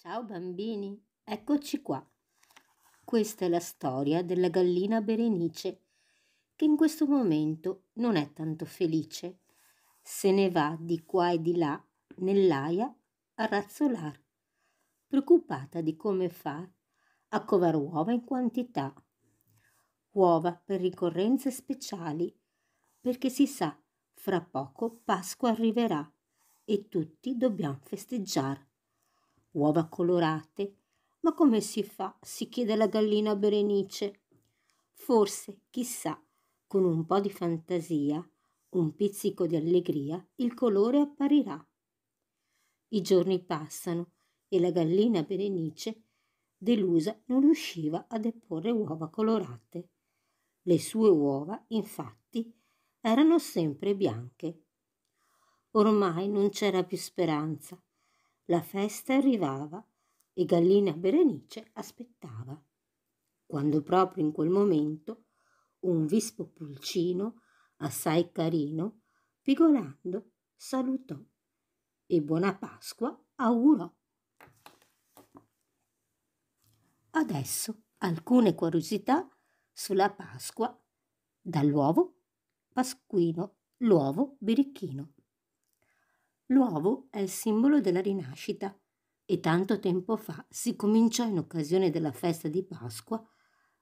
Ciao bambini, eccoci qua. Questa è la storia della gallina Berenice, che in questo momento non è tanto felice. Se ne va di qua e di là nell'aia a razzolar, preoccupata di come fa a covar uova in quantità. Uova per ricorrenze speciali, perché si sa, fra poco Pasqua arriverà e tutti dobbiamo festeggiare uova colorate. Ma come si fa? si chiede la gallina Berenice. Forse, chissà, con un po' di fantasia, un pizzico di allegria, il colore apparirà. I giorni passano e la gallina Berenice, delusa, non riusciva a deporre uova colorate. Le sue uova, infatti, erano sempre bianche. Ormai non c'era più speranza. La festa arrivava e Gallina Berenice aspettava, quando proprio in quel momento un vispo pulcino, assai carino, pigolando, salutò e buona Pasqua augurò. Adesso alcune curiosità sulla Pasqua dall'uovo pasquino, l'uovo birichino. L'uovo è il simbolo della rinascita e tanto tempo fa si cominciò in occasione della festa di Pasqua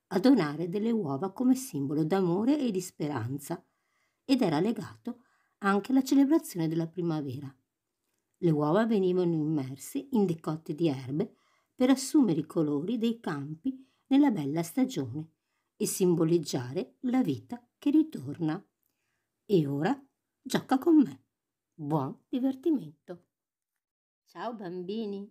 a donare delle uova come simbolo d'amore e di speranza ed era legato anche alla celebrazione della primavera. Le uova venivano immerse in decotte di erbe per assumere i colori dei campi nella bella stagione e simboleggiare la vita che ritorna. E ora gioca con me. Buon divertimento! Ciao bambini!